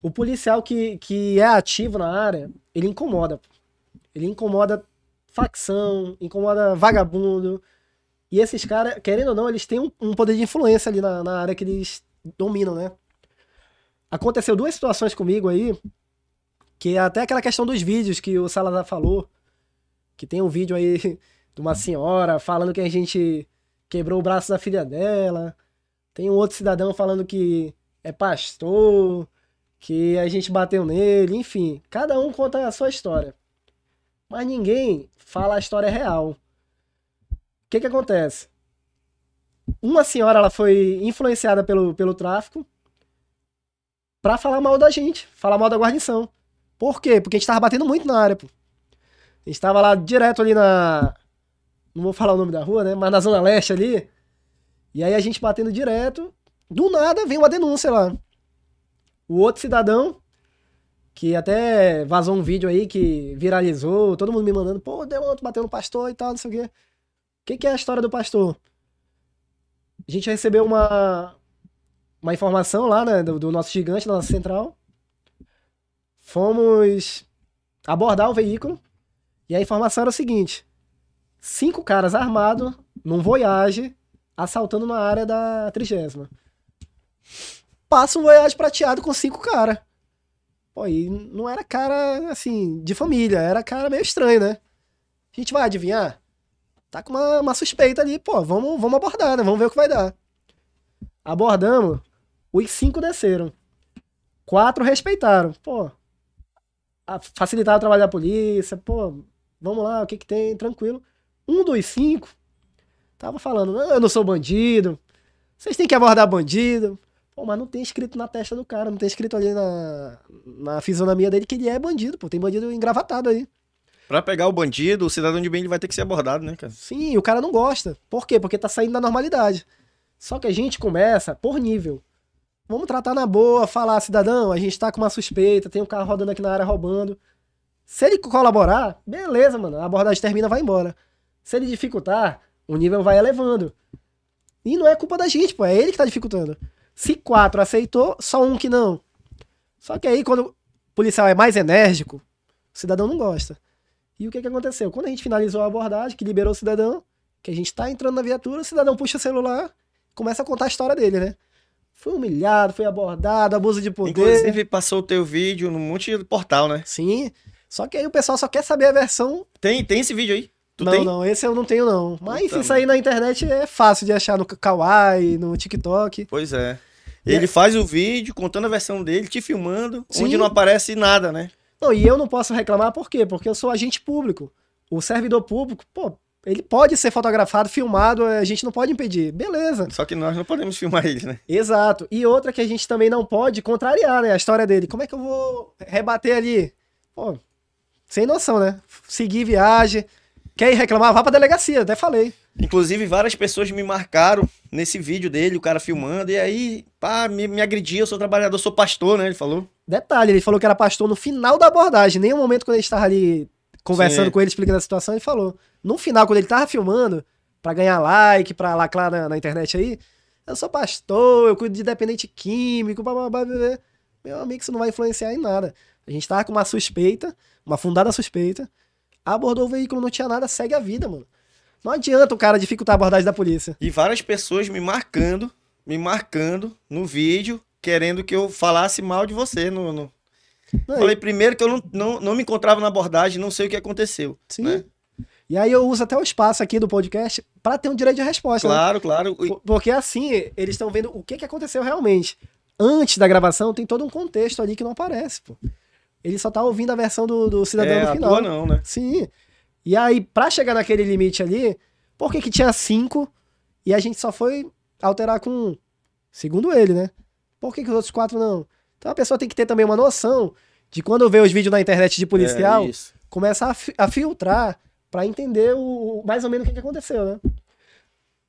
O policial que, que é ativo na área, ele incomoda. Ele incomoda facção, incomoda vagabundo. E esses caras, querendo ou não, eles têm um, um poder de influência ali na, na área que eles dominam, né? Aconteceu duas situações comigo aí, que é até aquela questão dos vídeos que o Salazar falou, que tem um vídeo aí de uma senhora falando que a gente quebrou o braço da filha dela, tem um outro cidadão falando que é pastor, que a gente bateu nele, enfim. Cada um conta a sua história. Mas ninguém fala a história real. O que que acontece? Uma senhora ela foi influenciada pelo, pelo tráfico para falar mal da gente, falar mal da guarnição. Por quê? Porque a gente tava batendo muito na área, pô. A gente tava lá direto ali na. Não vou falar o nome da rua, né? Mas na Zona Leste ali. E aí a gente batendo direto. Do nada vem uma denúncia lá. O outro cidadão, que até vazou um vídeo aí que viralizou, todo mundo me mandando, pô, deu outro bateu no pastor e tal, não sei o quê. O que, que é a história do pastor? A gente recebeu uma, uma informação lá, né, do, do nosso gigante, da nossa central. Fomos abordar o veículo e a informação era o seguinte: cinco caras armados num Voyage assaltando uma área da trigésima passa um Voyage prateado com cinco caras. Pô, e não era cara, assim, de família, era cara meio estranho, né? A gente vai adivinhar? Tá com uma, uma suspeita ali, pô, vamos, vamos abordar, né? Vamos ver o que vai dar. Abordamos, os cinco desceram. Quatro respeitaram. Pô, ah, facilitar o trabalho da polícia, pô, vamos lá, o que que tem, tranquilo. Um dos cinco tava falando, eu não sou bandido, vocês têm que abordar bandido, Pô, mas não tem escrito na testa do cara, não tem escrito ali na, na fisionomia dele que ele é bandido, pô. Tem bandido engravatado aí. Pra pegar o bandido, o cidadão de bem ele vai ter que ser abordado, né, cara? Sim, o cara não gosta. Por quê? Porque tá saindo da normalidade. Só que a gente começa por nível. Vamos tratar na boa, falar, cidadão, a gente tá com uma suspeita, tem um carro rodando aqui na área roubando. Se ele colaborar, beleza, mano. A abordagem termina, vai embora. Se ele dificultar, o nível vai elevando. E não é culpa da gente, pô. É ele que tá dificultando. Se quatro aceitou, só um que não. Só que aí, quando o policial é mais enérgico, o cidadão não gosta. E o que, que aconteceu? Quando a gente finalizou a abordagem, que liberou o cidadão, que a gente tá entrando na viatura, o cidadão puxa o celular, começa a contar a história dele, né? Foi humilhado, foi abordado, abuso de poder. Inclusive, passou o teu vídeo num monte de portal, né? Sim. Só que aí o pessoal só quer saber a versão. Tem, tem esse vídeo aí. Tu não, tem? não, esse eu não tenho, não. Mas Puta, isso aí na internet é fácil de achar no Kawaii, no TikTok. Pois é. Ele é. faz o vídeo contando a versão dele, te filmando, Sim. onde não aparece nada, né? Não, e eu não posso reclamar por quê? Porque eu sou agente público. O servidor público, pô, ele pode ser fotografado, filmado, a gente não pode impedir. Beleza. Só que nós não podemos filmar ele, né? Exato. E outra que a gente também não pode contrariar, né? A história dele. Como é que eu vou rebater ali? Pô, sem noção, né? Seguir viagem. Quer ir reclamar? Vá pra delegacia, até falei. Inclusive, várias pessoas me marcaram nesse vídeo dele, o cara filmando, e aí, pá, me, me agrediu, eu sou trabalhador, sou pastor, né? Ele falou. Detalhe, ele falou que era pastor no final da abordagem, nenhum momento quando ele estava ali conversando Sim. com ele, explicando a situação, ele falou. No final, quando ele tava filmando, para ganhar like, pra laclar na, na internet aí, eu sou pastor, eu cuido de dependente químico, blá, blá, blá, meu amigo, isso não vai influenciar em nada. A gente tava com uma suspeita, uma fundada suspeita, Abordou o veículo, não tinha nada, segue a vida, mano. Não adianta o cara dificultar a abordagem da polícia. E várias pessoas me marcando, me marcando no vídeo, querendo que eu falasse mal de você no. no... Falei primeiro que eu não, não, não me encontrava na abordagem, não sei o que aconteceu. Sim. Né? E aí eu uso até o espaço aqui do podcast para ter um direito de resposta. Claro, né? claro. Porque assim, eles estão vendo o que, que aconteceu realmente. Antes da gravação, tem todo um contexto ali que não aparece, pô. Ele só tá ouvindo a versão do, do cidadão é, no final. não, né? Sim. E aí, pra chegar naquele limite ali, por que, que tinha cinco e a gente só foi alterar com um? Segundo ele, né? Por que, que os outros quatro não? Então a pessoa tem que ter também uma noção de quando vê os vídeos na internet de policial, é, começa a, fi a filtrar para entender o, o, mais ou menos o que, que aconteceu, né?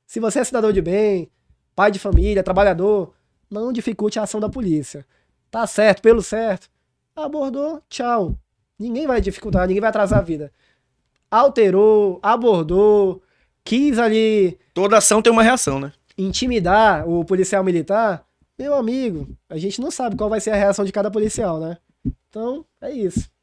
Se você é cidadão de bem, pai de família, trabalhador, não dificulte a ação da polícia. Tá certo, pelo certo abordou, tchau. Ninguém vai dificultar, ninguém vai atrasar a vida. Alterou, abordou, quis ali. Toda ação tem uma reação, né? Intimidar o policial militar, meu amigo, a gente não sabe qual vai ser a reação de cada policial, né? Então, é isso.